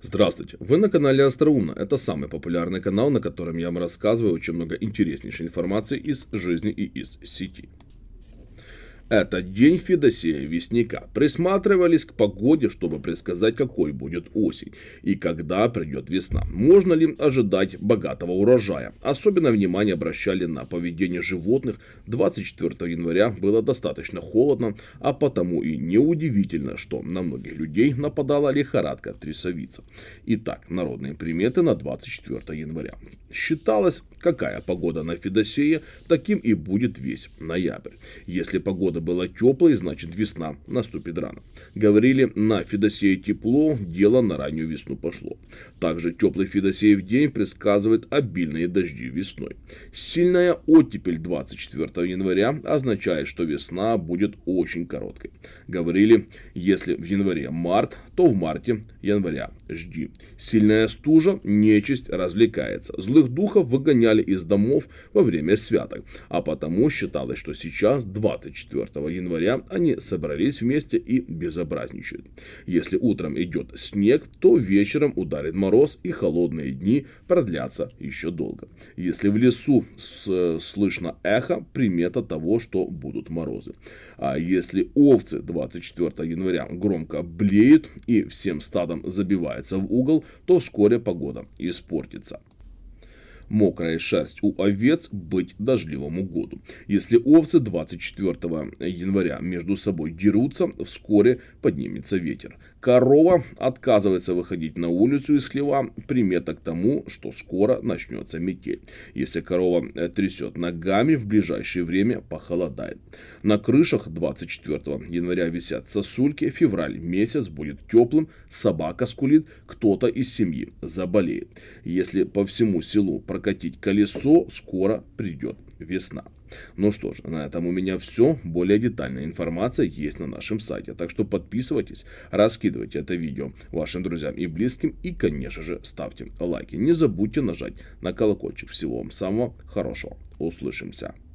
Здравствуйте, вы на канале Остроумно. Это самый популярный канал, на котором я вам рассказываю очень много интереснейшей информации из жизни и из сети. Этот день Федосея Весняка. присматривались к погоде, чтобы предсказать, какой будет осень и когда придет весна. Можно ли ожидать богатого урожая? Особенно внимание обращали на поведение животных. 24 января было достаточно холодно, а потому и неудивительно, что на многих людей нападала лихорадка трясовица. Итак, народные приметы на 24 января. Считалось, какая погода на Федосея, таким и будет весь ноябрь. Если погода Погода была теплой, значит весна наступит рано. Говорили, на Федосея тепло, дело на раннюю весну пошло. Также теплый Федосеев день предсказывает обильные дожди весной. Сильная оттепель 24 января означает, что весна будет очень короткой. Говорили, если в январе март, то в марте января жди. Сильная стужа, нечисть развлекается. Злых духов выгоняли из домов во время святок, а потому считалось, что сейчас 24 24 января они собрались вместе и безобразничают. Если утром идет снег, то вечером ударит мороз и холодные дни продлятся еще долго. Если в лесу с, слышно эхо, примета того, что будут морозы. А если овцы 24 января громко блеют и всем стадом забивается в угол, то вскоре погода испортится мокрая шерсть у овец быть дождливому году. Если овцы 24 января между собой дерутся, вскоре поднимется ветер. Корова отказывается выходить на улицу из хлева, примета к тому, что скоро начнется метель. Если корова э, трясет ногами, в ближайшее время похолодает. На крышах 24 января висят сосульки, февраль месяц будет теплым, собака скулит, кто-то из семьи заболеет. Если по всему селу прокатить колесо, скоро придет весна. Ну что ж, на этом у меня все. Более детальная информация есть на нашем сайте. Так что подписывайтесь, раскидывайте это видео вашим друзьям и близким. И, конечно же, ставьте лайки. Не забудьте нажать на колокольчик. Всего вам самого хорошего. Услышимся.